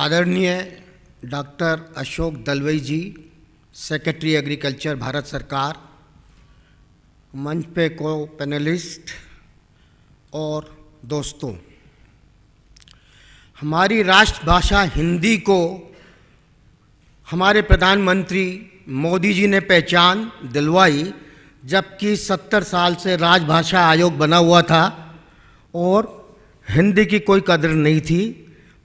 आदरणीय doctor Ashok Dalwai ji secretary agriculture Bharat सरकार मंच पे को पैनलिस्ट और दोस्तों हमारी राष्ट्रभाषा हिंदी को हमारे प्रधानमंत्री मोदी जी ने पहचान दिलवाई जबकि 70 साल से राजभाषा आयोग बना हुआ था और हिंदी की कोई कदर नहीं थी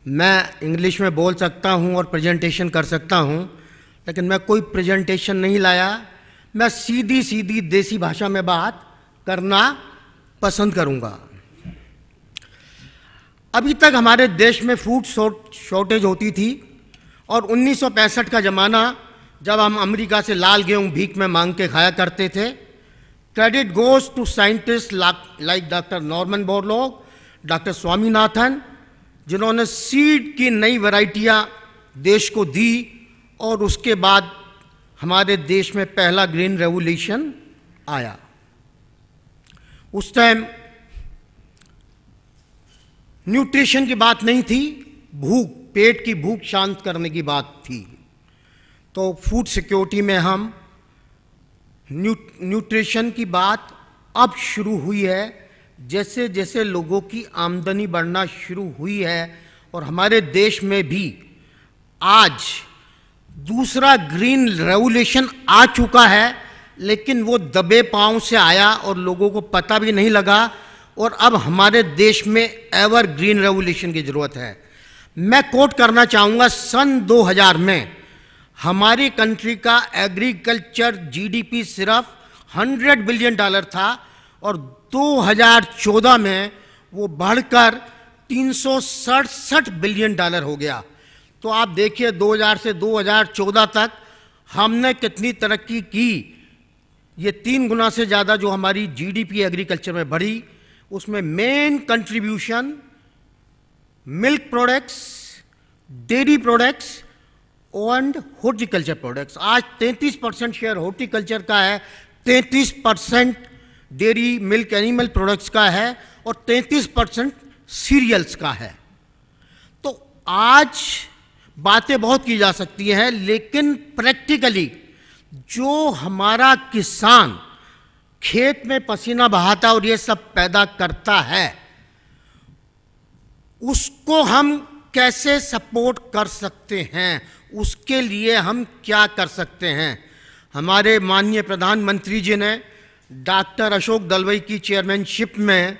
मैं इंग्लिश में बोल सकता हूँ और प्रेजेंटेशन कर सकता हूँ लेकिन मैं कोई प्रेजेंटेशन नहीं लाया मैं सीधी सीधी देसी भाषा में बात करना पसंद करूँगा अभी तक हमारे देश में फूड शॉर्टेज होती थी और 1965 का ज़माना जब हम अमेरिका से लाल गेहूं भीख में मांग के खाया करते थे credit goes to scientist like doctor Norman Borlaug doctor Swaminathan जिन्होंने सीड की नई वैरायटियाँ देश को दी और उसके बाद हमारे देश में पहला ग्रीन रेवोल्यूशन आया उस टाइम न्यूट्रिशन की बात नहीं थी भूख पेट की भूख शांत करने की बात थी तो फूड सिक्योरिटी में हम न्यू न्यूट्रिशन की बात अब शुरू हुई है जैसे जैसे लोगों की आमदनी बढ़ना शुरू हुई है और हमारे देश में भी आज दूसरा ग्रीन रेवोल्यूशन आ चुका है लेकिन वो दबे पाँव से आया और लोगों को पता भी नहीं लगा और अब हमारे देश में एवर ग्रीन रेवोल्यूशन की ज़रूरत है मैं कोट करना चाहूँगा सन 2000 में हमारी कंट्री का एग्रीकल्चर जीडीपी सिर्फ 100 बिलियन डॉलर था और 2014 में वो बढ़कर तीन बिलियन डॉलर हो गया तो आप देखिए 2000 से 2014 तक हमने कितनी तरक्की की ये तीन गुना से ज़्यादा जो हमारी जीडीपी एग्रीकल्चर में बढ़ी उसमें main contribution milk products dairy products and horticulture products आज 33 परसेंट शेयर हॉर्टिकल्चर का है 33 percent dairy milk animal products का है और 33 परसेंट सीरियल्स का है तो आज बातें बहुत की जा सकती हैं लेकिन प्रैक्टिकली जो हमारा किसान खेत में पसीना बहाता और ये सब पैदा करता है उसको हम कैसे सपोर्ट कर सकते हैं उसके लिए हम क्या कर सकते हैं हमारे माननीय प्रधानमंत्री जी ने डॉक्टर अशोक दलवई की चेयरमैनशिप में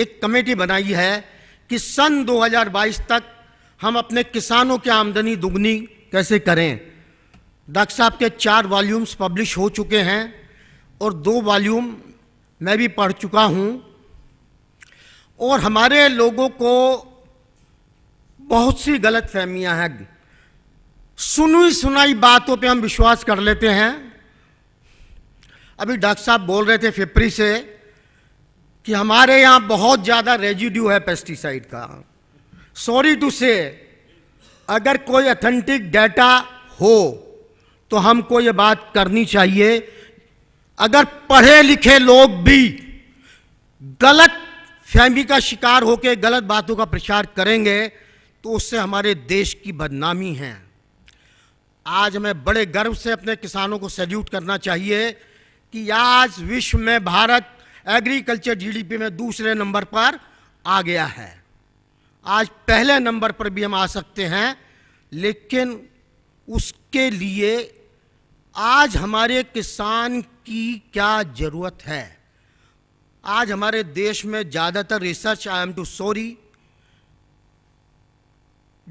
एक कमेटी बनाई है कि सन 2022 तक हम अपने किसानों की आमदनी दुगनी कैसे करें डॉक्टर साहब के चार वॉल्यूम्स पब्लिश हो चुके हैं और दो वॉल्यूम मैं भी पढ़ चुका हूं और हमारे लोगों को बहुत सी गलत फहमियाँ हैं सुनी सुनाई बातों पे हम विश्वास कर लेते हैं अभी डॉक्टर साहब बोल रहे थे फिपरी से कि हमारे यहाँ बहुत ज़्यादा रेजिड्यू है पेस्टिसाइड का सॉरी टू से अगर कोई अथेंटिक डाटा हो तो हमको ये बात करनी चाहिए अगर पढ़े लिखे लोग भी गलत फहमी का शिकार होकर गलत बातों का प्रचार करेंगे तो उससे हमारे देश की बदनामी है आज हमें बड़े गर्व से अपने किसानों को सैल्यूट करना चाहिए कि आज विश्व में भारत एग्रीकल्चर जीडीपी में दूसरे नंबर पर आ गया है आज पहले नंबर पर भी हम आ सकते हैं लेकिन उसके लिए आज हमारे किसान की क्या ज़रूरत है आज हमारे देश में ज़्यादातर research I am too sorry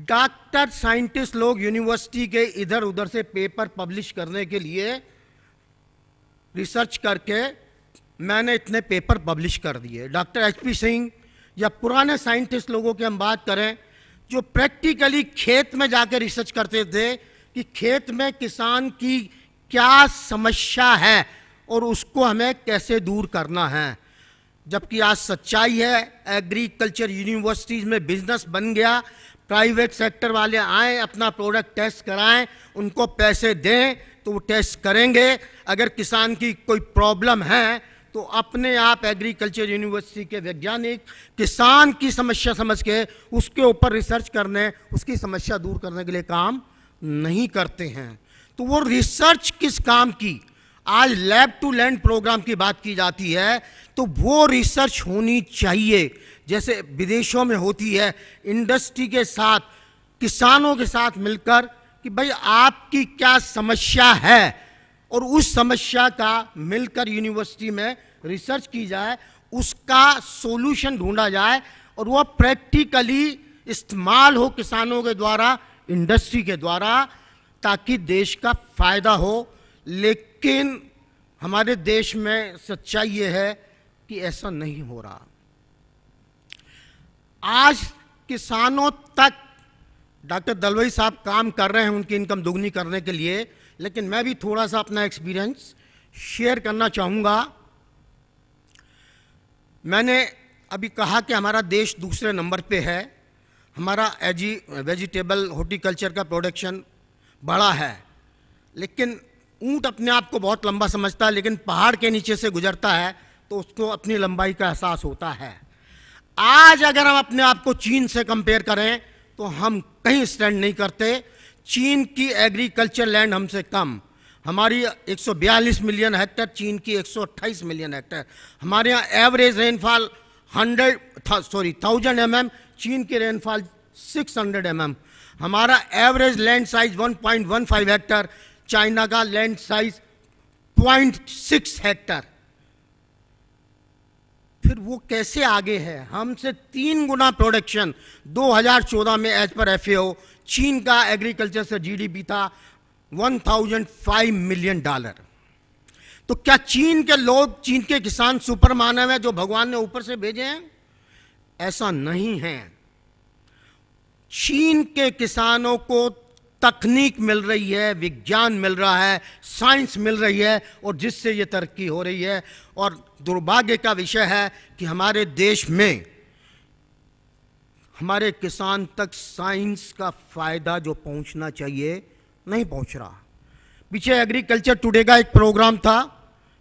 doctor scientist लोग यूनिवर्सिटी के इधर उधर से पेपर पब्लिश करने के लिए रिसर्च करके मैंने इतने पेपर पब्लिश कर दिए डॉक्टर एच पी सिंह या पुराने साइंटिस्ट लोगों की हम बात करें जो प्रैक्टिकली खेत में जाकर रिसर्च करते थे कि खेत में किसान की क्या समस्या है और उसको हमें कैसे दूर करना है जबकि आज सच्चाई है एग्रीकल्चर यूनिवर्सिटीज़ में बिजनेस बन गया प्राइवेट सेक्टर वाले आए अपना प्रोडक्ट टेस्ट कराएं उनको पैसे दें तो वो टेस्ट करेंगे अगर किसान की कोई प्रॉब्लम है तो अपने आप एग्रीकल्चर यूनिवर्सिटी के वैज्ञानिक किसान की समस्या समझ के उसके ऊपर रिसर्च करने उसकी समस्या दूर करने के लिए काम नहीं करते हैं तो वो रिसर्च किस काम की आज लैब टू लैंड प्रोग्राम की बात की जाती है तो वो रिसर्च होनी चाहिए जैसे विदेशों में होती है इंडस्ट्री के साथ किसानों के साथ मिलकर कि भाई आपकी क्या समस्या है और उस समस्या का मिलकर यूनिवर्सिटी में रिसर्च की जाए उसका सॉल्यूशन ढूंढा जाए और वह प्रैक्टिकली इस्तेमाल हो किसानों के द्वारा इंडस्ट्री के द्वारा ताकि देश का फायदा हो लेकिन हमारे देश में सच्चाई ये है कि ऐसा नहीं हो रहा आज किसानों तक डॉक्टर दलवई साहब काम कर रहे हैं उनकी इनकम दोगुनी करने के लिए लेकिन मैं भी थोड़ा सा अपना एक्सपीरियंस शेयर करना चाहूँगा मैंने अभी कहा कि हमारा देश दूसरे नंबर पे है हमारा एजी वेजिटेबल हॉर्टिकल्चर का प्रोडक्शन बड़ा है लेकिन ऊँट अपने आप को बहुत लंबा समझता है लेकिन पहाड़ के नीचे से गुजरता है तो उसको अपनी लंबाई का एहसास होता है आज अगर हम अपने आप को चीन से कंपेयर करें तो हम कहीं स्टैंड नहीं करते चीन की एग्रीकल्चर लैंड हमसे कम हमारी 142 मिलियन हेक्टर चीन की 128 मिलियन हेक्टर हमारे यहाँ एवरेज रेनफॉल 100 सॉरी 1000 एम चीन की रेनफॉल 600 हंड्रेड mm. हमारा average land size 1.15 hectare China का लैंड साइज 0.6 हेक्टर फिर वो कैसे आगे है हमसे तीन गुना प्रोडक्शन 2014 में एज पर एफ चीन का एग्रीकल्चर से जीडीपी था 1005 मिलियन डॉलर तो क्या चीन के लोग चीन के किसान सुपर मानव है जो भगवान ने ऊपर से भेजे हैं ऐसा नहीं है चीन के किसानों को तकनीक मिल रही है विज्ञान मिल रहा है साइंस मिल रही है और जिससे ये तरक्की हो रही है और दुर्भाग्य का विषय है कि हमारे देश में हमारे किसान तक साइंस का फ़ायदा जो पहुंचना चाहिए नहीं पहुंच रहा पीछे एग्रीकल्चर टुडे का एक प्रोग्राम था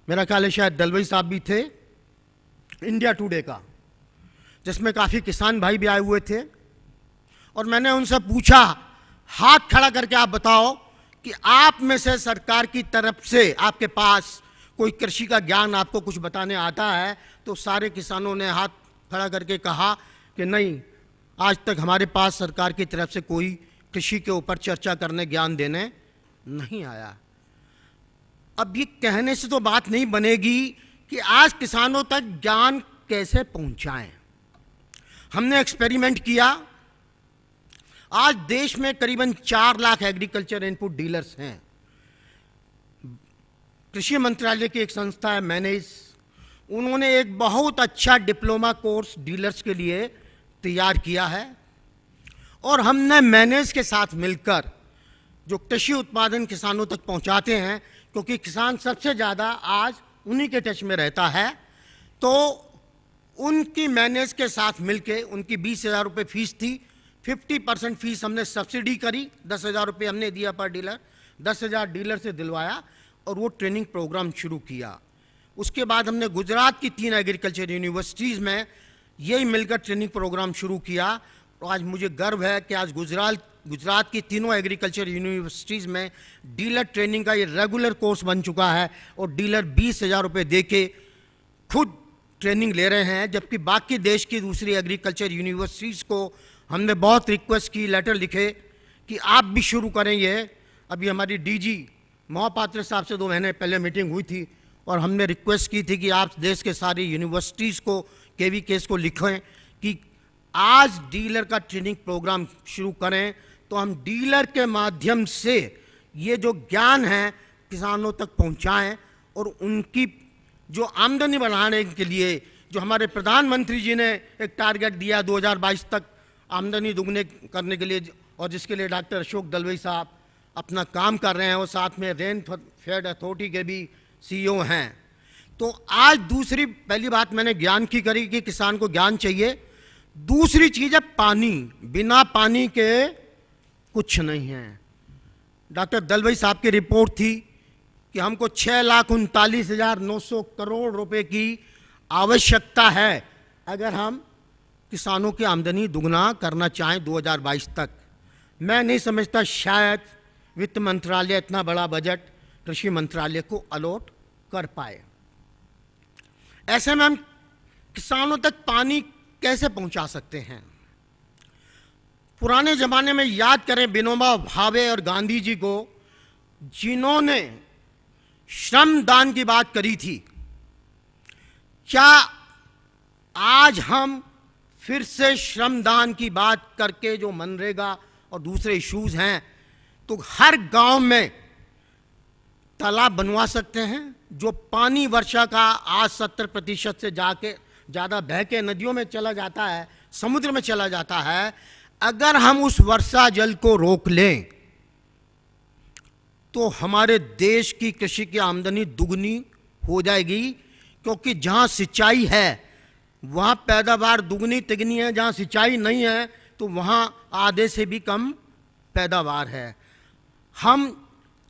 मेरा ख्याल है शायद दलवई साहब भी थे इंडिया टुडे का जिसमें काफ़ी किसान भाई भी आए हुए थे और मैंने उनसे पूछा हाथ खड़ा करके आप बताओ कि आप में से सरकार की तरफ से आपके पास कोई कृषि का ज्ञान आपको कुछ बताने आता है तो सारे किसानों ने हाथ खड़ा करके कहा कि नहीं आज तक हमारे पास सरकार की तरफ से कोई कृषि के ऊपर चर्चा करने ज्ञान देने नहीं आया अब ये कहने से तो बात नहीं बनेगी कि आज किसानों तक ज्ञान कैसे पहुंचाएं हमने एक्सपेरिमेंट किया आज देश में करीबन चार लाख एग्रीकल्चर इनपुट डीलर्स हैं कृषि मंत्रालय की एक संस्था है मैनेज उन्होंने एक बहुत अच्छा डिप्लोमा कोर्स डीलर्स के लिए तैयार किया है और हमने मैनेज के साथ मिलकर जो कृषि उत्पादन किसानों तक पहुंचाते हैं क्योंकि किसान सबसे ज़्यादा आज उन्हीं के टच में रहता है तो उनकी मैनेज के साथ मिलके उनकी बीस हज़ार रुपये फीस थी फिफ्टी परसेंट फीस हमने सब्सिडी करी दस हज़ार रुपये हमने दिया पर डीलर दस हज़ार डीलर से दिलवाया और वो ट्रेनिंग प्रोग्राम शुरू किया उसके बाद हमने गुजरात की तीन एग्रीकल्चर यूनिवर्सिटीज़ में यही मिलकर ट्रेनिंग प्रोग्राम शुरू किया और तो आज मुझे गर्व है कि आज गुजरात गुजरात की तीनों एग्रीकल्चर यूनिवर्सिटीज़ में डीलर ट्रेनिंग का ये रेगुलर कोर्स बन चुका है और डीलर बीस हज़ार रुपये दे के खुद ट्रेनिंग ले रहे हैं जबकि बाकी देश की दूसरी एग्रीकल्चर यूनिवर्सिटीज़ को हमने बहुत रिक्वेस्ट की लेटर लिखे कि आप भी शुरू करें ये अभी हमारी डीजी महापात्र साहब से दो महीने पहले मीटिंग हुई थी और हमने रिक्वेस्ट की थी कि आप देश के सारी यूनिवर्सिटीज़ को के वी केस को लिखें कि आज डीलर का ट्रेनिंग प्रोग्राम शुरू करें तो हम डीलर के माध्यम से ये जो ज्ञान है किसानों तक पहुंचाएं और उनकी जो आमदनी बढ़ाने के लिए जो हमारे प्रधानमंत्री जी ने एक टारगेट दिया 2022 तक आमदनी दुगने करने के लिए और जिसके लिए डॉक्टर अशोक दलवई साहब अपना काम कर रहे हैं और साथ में रेन फेड अथॉरिटी के भी सीईओ हैं तो आज दूसरी पहली बात मैंने ज्ञान की करी कि किसान को ज्ञान चाहिए दूसरी चीज़ है पानी बिना पानी के कुछ नहीं है डॉक्टर दलवई साहब की रिपोर्ट थी कि हमको छः लाख उनतालीस हज़ार नौ सौ करोड़ रुपए की आवश्यकता है अगर हम किसानों की आमदनी दुगना करना चाहें 2022 तक मैं नहीं समझता शायद वित्त मंत्रालय इतना बड़ा बजट कृषि मंत्रालय को अलॉट कर पाए ऐसे में हम किसानों तक पानी कैसे पहुंचा सकते हैं पुराने जमाने में याद करें बिनोबा भावे और गांधी जी को जिन्होंने श्रम दान की बात करी थी क्या आज हम फिर से श्रम दान की बात करके जो मनरेगा और दूसरे इश्यूज हैं तो हर गांव में तालाब बनवा सकते हैं जो पानी वर्षा का आज सत्तर प्रतिशत से जाके ज़्यादा बह के नदियों में चला जाता है समुद्र में चला जाता है अगर हम उस वर्षा जल को रोक लें तो हमारे देश की कृषि की आमदनी दुगनी हो जाएगी क्योंकि जहाँ सिंचाई है वहाँ पैदावार दुगनी तिगनी है जहाँ सिंचाई नहीं है तो वहाँ आधे से भी कम पैदावार है हम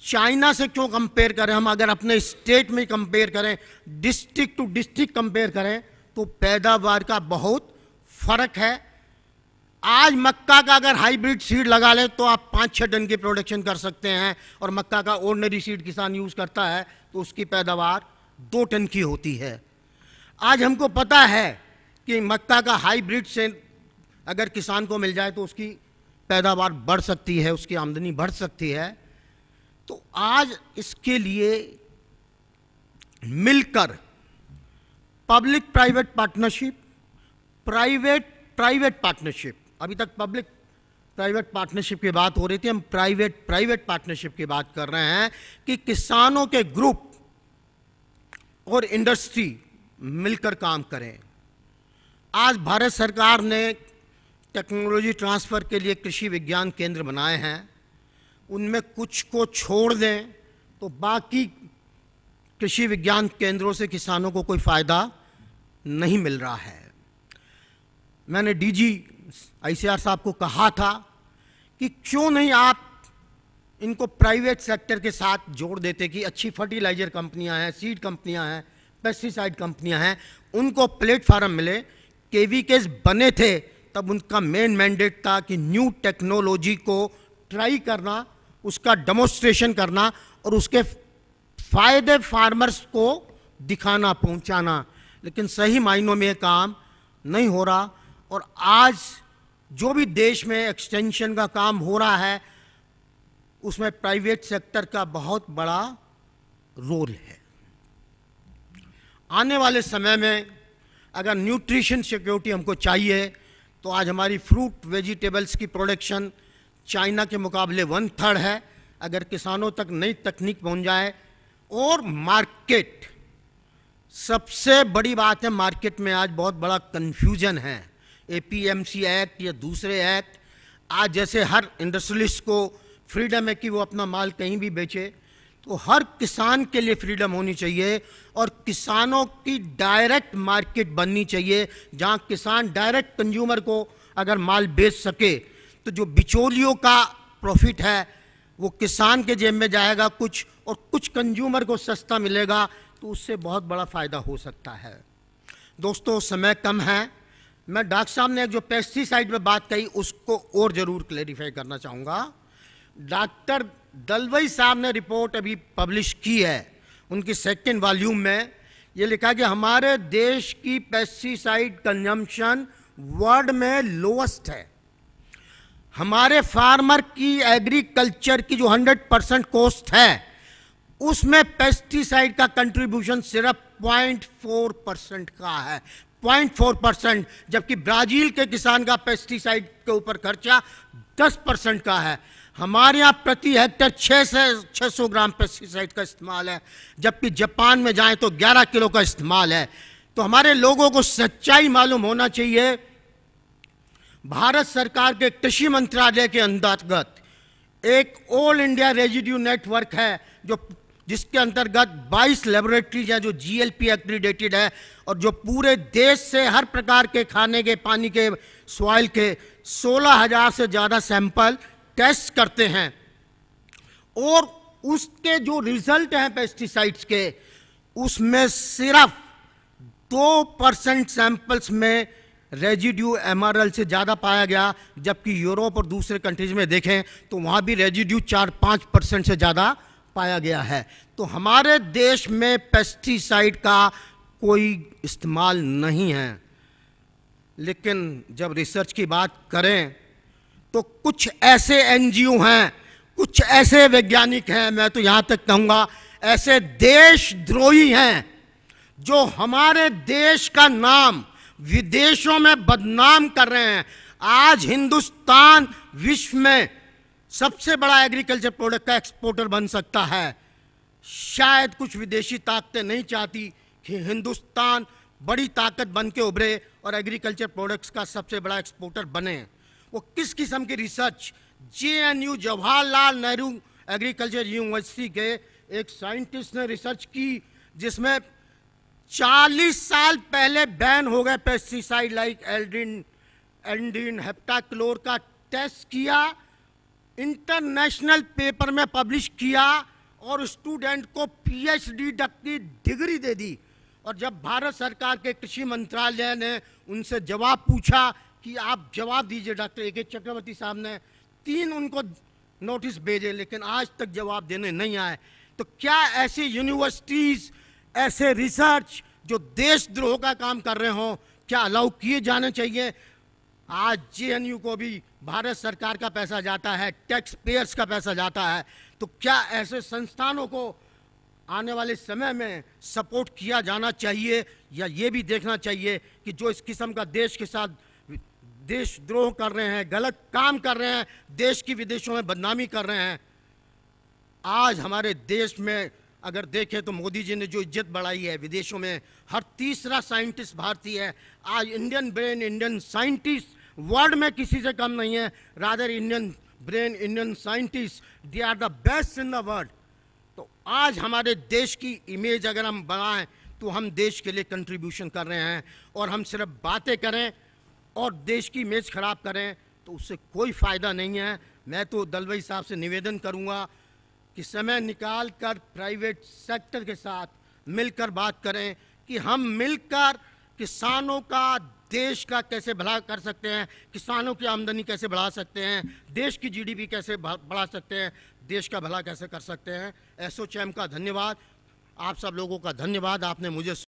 चाइना से क्यों कंपेयर करें हम अगर अपने स्टेट में कंपेयर करें डिस्ट्रिक्ट टू डिस्ट्रिक्ट कंपेयर करें तो पैदावार का बहुत फर्क है आज मक्का का अगर हाइब्रिड सीड लगा लें तो आप पाँच छः टन की प्रोडक्शन कर सकते हैं और मक्का का ऑर्डनरी सीड किसान यूज़ करता है तो उसकी पैदावार दो टन की होती है आज हमको पता है कि मक्का का हाइब्रिड से अगर किसान को मिल जाए तो उसकी पैदावार बढ़ सकती है उसकी आमदनी बढ़ सकती है तो आज इसके लिए मिलकर public private partnership private private partnership अभी तक पब्लिक प्राइवेट पार्टनरशिप की बात हो रही थी हम प्राइवेट प्राइवेट पार्टनरशिप की बात कर रहे हैं कि किसानों के ग्रुप और इंडस्ट्री मिलकर काम करें आज भारत सरकार ने टेक्नोलॉजी ट्रांसफ़र के लिए कृषि विज्ञान केंद्र बनाए हैं उनमें कुछ को छोड़ दें तो बाकी कृषि विज्ञान केंद्रों से किसानों को कोई फ़ायदा नहीं मिल रहा है मैंने डीजी आईसीआर साहब को कहा था कि क्यों नहीं आप इनको प्राइवेट सेक्टर के साथ जोड़ देते कि अच्छी फर्टिलाइजर कंपनियां हैं सीड कंपनियां हैं पेस्टिसाइड कंपनियां हैं उनको प्लेटफार्म मिले केस बने थे तब उनका मेन मैंडेट था कि न्यू टेक्नोलॉजी को ट्राई करना उसका डेमोस्ट्रेशन करना और उसके फ़ायदे फार्मर्स को दिखाना पहुंचाना लेकिन सही मायनों में काम नहीं हो रहा और आज जो भी देश में एक्सटेंशन का काम हो रहा है उसमें प्राइवेट सेक्टर का बहुत बड़ा रोल है आने वाले समय में अगर न्यूट्रिशन सिक्योरिटी हमको चाहिए तो आज हमारी फ्रूट वेजिटेबल्स की प्रोडक्शन चाइना के मुकाबले वन थर्ड है अगर किसानों तक नई तकनीक पहुंच जाए और मार्केट सबसे बड़ी बात है मार्केट में आज बहुत बड़ा कन्फ्यूजन है एपीएमसी एक्ट या दूसरे एक्ट आज जैसे हर इंडस्ट्रियलिस्ट को फ्रीडम है कि वो अपना माल कहीं भी बेचे तो हर किसान के लिए फ्रीडम होनी चाहिए और किसानों की डायरेक्ट मार्केट बननी चाहिए जहां किसान डायरेक्ट कंज्यूमर को अगर माल बेच सके तो जो बिचौलियों का प्रॉफिट है वो किसान के जेब में जाएगा कुछ और कुछ कंज्यूमर को सस्ता मिलेगा तो उससे बहुत बड़ा फ़ायदा हो सकता है दोस्तों समय कम है मैं डॉक्टर साहब ने जो पेस्टिसाइड में बात कही उसको और ज़रूर क्लेरिफाई करना चाहूँगा डॉक्टर दलवई साहब ने रिपोर्ट अभी पब्लिश की है उनकी सेकेंड वॉल्यूम में ये लिखा कि हमारे देश की पेस्टिसाइड कंजम्पशन वर्ल्ड में लोएस्ट है हमारे फार्मर की एग्रीकल्चर की जो 100 परसेंट कॉस्ट है उसमें पेस्टिसाइड का कंट्रीब्यूशन सिर्फ 0.4 परसेंट का है 0.4 परसेंट जबकि ब्राजील के किसान का पेस्टिसाइड के ऊपर खर्चा 10 परसेंट का है हमारे यहाँ प्रति हेक्टेयर छः से छः सौ ग्राम पेस्टिसाइड का इस्तेमाल है जबकि जापान में जाएं तो 11 किलो का इस्तेमाल है तो हमारे लोगों को सच्चाई मालूम होना चाहिए भारत सरकार के कृषि मंत्रालय के अंतर्गत एक ऑल इंडिया रेजिड्यू नेटवर्क है जो जिसके अंतर्गत 22 लेबोरेटरीज हैं जो जीएलपी एक्रीडेटेड है और जो पूरे देश से हर प्रकार के खाने के पानी के सॉइल के 16,000 से ज़्यादा सैंपल टेस्ट करते हैं और उसके जो रिजल्ट हैं पेस्टिसाइड्स के उसमें सिर्फ दो परसेंट सैंपल्स में रेजिड्यू एमआरएल से ज़्यादा पाया गया जबकि यूरोप और दूसरे कंट्रीज में देखें तो वहाँ भी रेजिड्यू चार पाँच परसेंट से ज़्यादा पाया गया है तो हमारे देश में पेस्टिसाइड का कोई इस्तेमाल नहीं है लेकिन जब रिसर्च की बात करें तो कुछ ऐसे एनजीओ हैं कुछ ऐसे वैज्ञानिक हैं मैं तो यहाँ तक कहूँगा ऐसे देशद्रोही हैं जो हमारे देश का नाम विदेशों में बदनाम कर रहे हैं आज हिंदुस्तान विश्व में सबसे बड़ा एग्रीकल्चर प्रोडक्ट का एक्सपोर्टर बन सकता है शायद कुछ विदेशी ताकतें नहीं चाहती कि हिंदुस्तान बड़ी ताकत बन के उभरे और एग्रीकल्चर प्रोडक्ट्स का सबसे बड़ा एक्सपोर्टर बने वो किस किस्म की रिसर्च यू जवाहरलाल नेहरू एग्रीकल्चर यूनिवर्सिटी के एक साइंटिस्ट ने रिसर्च की जिसमें 40 साल पहले बैन हो गए pesticide like aldrin aldrin heptachlor का टेस्ट किया इंटरनेशनल पेपर में पब्लिश किया और स्टूडेंट को पीएचडी तक की डिग्री दे दी और जब भारत सरकार के कृषि मंत्रालय ने उनसे जवाब पूछा कि आप जवाब दीजिए डॉक्टर ए के चक्रवर्ती साहब ने तीन उनको नोटिस भेजे लेकिन आज तक जवाब देने नहीं आए तो क्या ऐसी यूनिवर्सिटीज ऐसे रिसर्च जो देशद्रोह का काम कर रहे हों क्या अलाउ किए जाने चाहिए आज जे को भी भारत सरकार का पैसा जाता है टैक्स पेयर्स का पैसा जाता है तो क्या ऐसे संस्थानों को आने वाले समय में सपोर्ट किया जाना चाहिए या ये भी देखना चाहिए कि जो इस किस्म का देश के साथ देशद्रोह कर रहे हैं गलत काम कर रहे हैं देश की विदेशों में बदनामी कर रहे हैं आज हमारे देश में अगर देखें तो मोदी जी ने जो इज्जत बढ़ाई है विदेशों में हर तीसरा साइंटिस्ट भारतीय है आज Indian brain Indian scientist world में किसी से कम नहीं है rather Indian brain Indian scientist they are the best in the world तो आज हमारे देश की इमेज अगर हम बढ़ाएं तो हम देश के लिए कंट्रीब्यूशन कर रहे हैं और हम सिर्फ बातें करें और देश की इमेज खराब करें तो उससे कोई फ़ायदा नहीं है मैं तो दलवई साहब से निवेदन करूंगा कि समय निकाल कर प्राइवेट सेक्टर के साथ मिलकर बात करें कि हम मिलकर किसानों का देश का कैसे भला कर सकते हैं किसानों की आमदनी कैसे बढ़ा सकते हैं देश की जीडीपी कैसे बढ़ा सकते हैं देश का भला कैसे कर सकते हैं एसओ का धन्यवाद आप सब लोगों का धन्यवाद आपने मुझे